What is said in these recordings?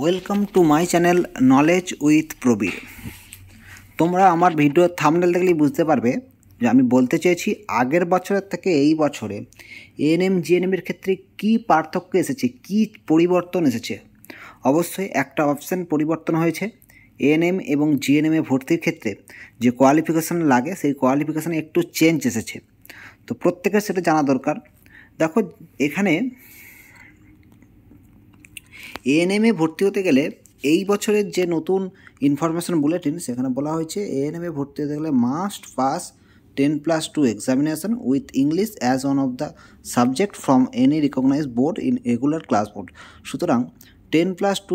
welcome to my channel knowledge with Prabir তোমরা আমার video thumbnail দেখলেই বুঝতে পারবে যে আমি বলতে চেয়েছি আগের বছরের থেকে এই বছরে এএনএম জিএনএমের ক্ষেত্রে কি পার্থক্য এসেছে কি পরিবর্তন এসেছে অবশ্যই একটা অপশান পরিবর্তন হয়েছে এএনএম এবং জিএনএমএ ভর্তির ক্ষেত্রে যে কোয়ালিফিকেশান লাগে সেই কোয়ালিফিকেশানে একটু চেঞ্জ এসেছে তো প্রত্যেকের সেটা জানা দরকার দেখো এখানে এএনএমে ভর্তি হতে গেলে এই বছরের যে নতুন ইনফরমেশন বুলেটিন সেখানে বলা হয়েছে এএনএমে ভর্তি হতে গেলে must pass ten plus two examination with English as one of the subject from any recognize board in regular class board সুতরাং টেন প্লাস টু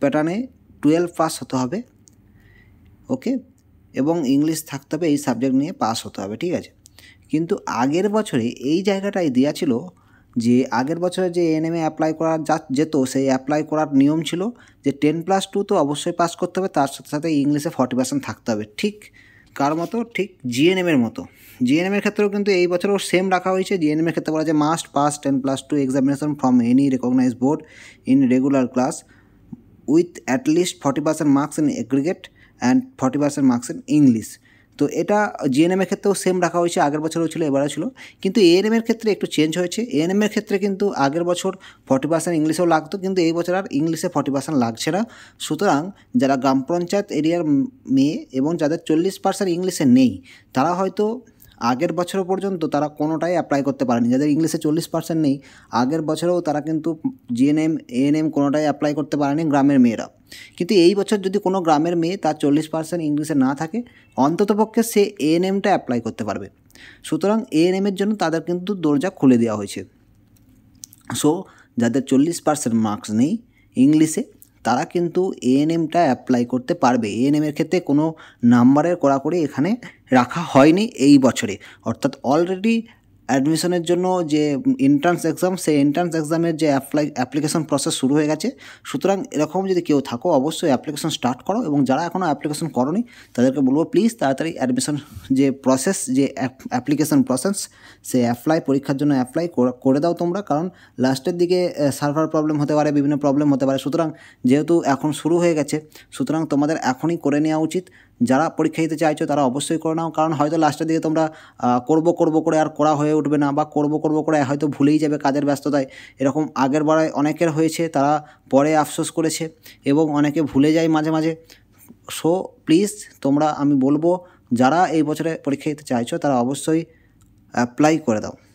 প্যাটার্নে টুয়েলভ পাস হতে হবে ওকে এবং ইংলিশ থাকতে হবে এই সাবজেক্ট নিয়ে পাস হতে হবে ঠিক আছে কিন্তু আগের বছরে এই জায়গাটায় দেওয়া ছিল যে আগের বছরে যে এএনএমে অ্যাপ্লাই করা যা যেত সেই অ্যাপ্লাই করার নিয়ম ছিল যে টেন প্লাস টু তো অবশ্যই পাস করতে হবে তার সাথে সাথে ইংলিশে ফর্টি পার্সেন্ট থাকতে হবে ঠিক কার মতো ঠিক জিএনএমের মতো জিএনএমের ক্ষেত্রেও কিন্তু এই বছরও সেম রাখা হয়েছে জিএনএমের ক্ষেত্রে বলা যে must pass ten plus two examination from any recognize board in regular class with at least forty percent marks in aggregate and forty percent marks in English তো এটা জিএনএমের ক্ষেত্রেও সেম রাখা হয়েছে আগের বছরও ছিল এবারও ছিল কিন্তু এএনএমের ক্ষেত্রে একটু চেঞ্জ হয়েছে এএনএমের ক্ষেত্রে কিন্তু আগের বছর ফর্টি পার্সেন্ট ইংলিশেও লাগতো কিন্তু এই বছর আর ইংলিশে ফর্টি পার্সেন্ট লাগছে না সুতরাং যারা গ্রাম পঞ্চায়েত এরিয়ার মেয়ে এবং যাদের চল্লিশ পার্সেন্ট ইংলিশে নেই তারা হয়তো আগের বছর পর্যন্ত তারা কোনোটাই অ্যাপ্লাই করতে পারেনি যাদের ইংলিশে চল্লিশ পার্সেন্ট নেই আগের বছরেও তারা কিন্তু জিএনএম এএনএম কোনোটাই অ্যাপ্লাই করতে পারেনি গ্রামের মেয়েরা কিন্তু এই বছর যদি কোনো গ্রামের মেয়ে তার চল্লিশ পার্সেন্ট ইংলিশে না থাকে অন্ততপক্ষে সে এএনএমটা অ্যাপ্লাই করতে পারবে সুতরাং এএনএমের জন্য তাদের কিন্তু দরজা খুলে দেওয়া হয়েছে সো যাদের চল্লিশ পার্সেন্ট মার্কস নেই ইংলিশে তারা কিন্তু এএনএমটা অ্যাপ্লাই করতে পারবে এএনএমের ক্ষেত্রে কোনো নাম্বারের কড়াকড়ি এখানে রাখা হয়নি এই বছরে অর্থাৎ অলরেডি অ্যাডমিশনের জন্য যে এন্ট্রান্স এক্সাম সেই এন্ট্রান্স এক্সামের যে অ্যাপ্লাই অ্যাপ্লিকেশন প্রসেস শুরু হয়ে গেছে সুতরাং এরকম যদি কেউ থাকো অবশ্যই অ্যাপ্লিকেশন স্টার্ট করো এবং যারা এখনও অ্যাপ্লিকেশন করনি তাদেরকে বলবো প্লিজ তাড়াতাড়ি অ্যাডমিশন যে প্রসেস যে অ্যাপ্লিকেশন প্রসেস সেই অ্যাপ্লাই পরীক্ষার জন্য অ্যাপ্লাই করে দাও তোমরা কারণ লাস্টের দিকে সার্ভার প্রবলেম হতে পারে বিভিন্ন প্রবলেম হতে পারে সুতরাং যেহেতু এখন শুরু হয়ে গেছে সুতরাং তোমাদের এখনই করে নেওয়া উচিত যারা পরীক্ষা দিতে চাইছো তারা অবশ্যই করে নাও কারণ হয়তো লাস্টের দিকে তোমরা করব করব করে আর করা হয়ে উঠবে না বা করব করব করে হয়তো ভুলেই যাবে কাজের ব্যস্ততায় এরকম আগের বারায় অনেকের হয়েছে তারা পরে আফসোস করেছে এবং অনেকে ভুলে যায় মাঝে মাঝে সো প্লিজ তোমরা আমি বলবো যারা এই বছরে পরীক্ষা দিতে চাইছো তারা অবশ্যই অ্যাপ্লাই করে দাও